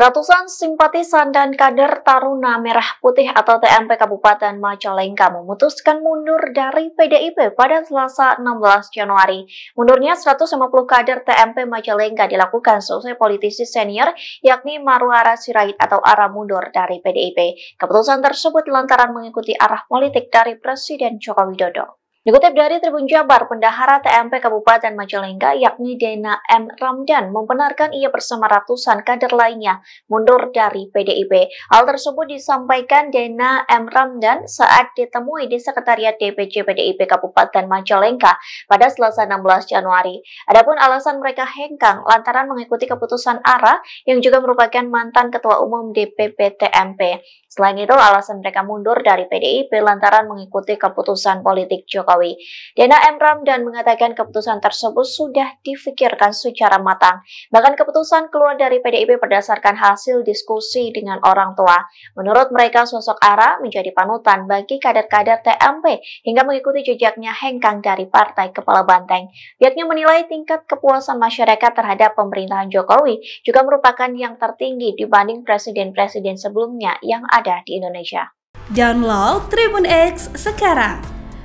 Ratusan simpatisan dan kader Taruna Merah Putih atau TMP Kabupaten Majalengka memutuskan mundur dari PDIP pada Selasa 16 Januari. Mundurnya 150 kader TMP Majalengka dilakukan seusai politisi senior yakni Marwara Sirait atau arah mundur dari PDIP. Keputusan tersebut lantaran mengikuti arah politik dari Presiden Joko Widodo. Dikutip dari Tribun Jabar, Pendahara TMP Kabupaten Majalengka yakni Dena M. Ramdan membenarkan ia bersama ratusan kader lainnya mundur dari PDIP. Hal tersebut disampaikan Dena M. Ramdan saat ditemui di Sekretariat DPC PDIP Kabupaten Majalengka pada Selasa 16 Januari. Adapun alasan mereka hengkang lantaran mengikuti keputusan ARA yang juga merupakan mantan Ketua Umum DPP TMP. Selain itu, alasan mereka mundur dari PDIP lantaran mengikuti keputusan politik Jokowi. Jokowi. Diana M. Ramdan mengatakan keputusan tersebut sudah difikirkan secara matang. Bahkan keputusan keluar dari PDIP berdasarkan hasil diskusi dengan orang tua. Menurut mereka, sosok Ara menjadi panutan bagi kader-kader TMP hingga mengikuti jejaknya hengkang dari Partai Kepala Banteng. Pihaknya menilai tingkat kepuasan masyarakat terhadap pemerintahan Jokowi juga merupakan yang tertinggi dibanding presiden-presiden sebelumnya yang ada di Indonesia. Download Tribun X sekarang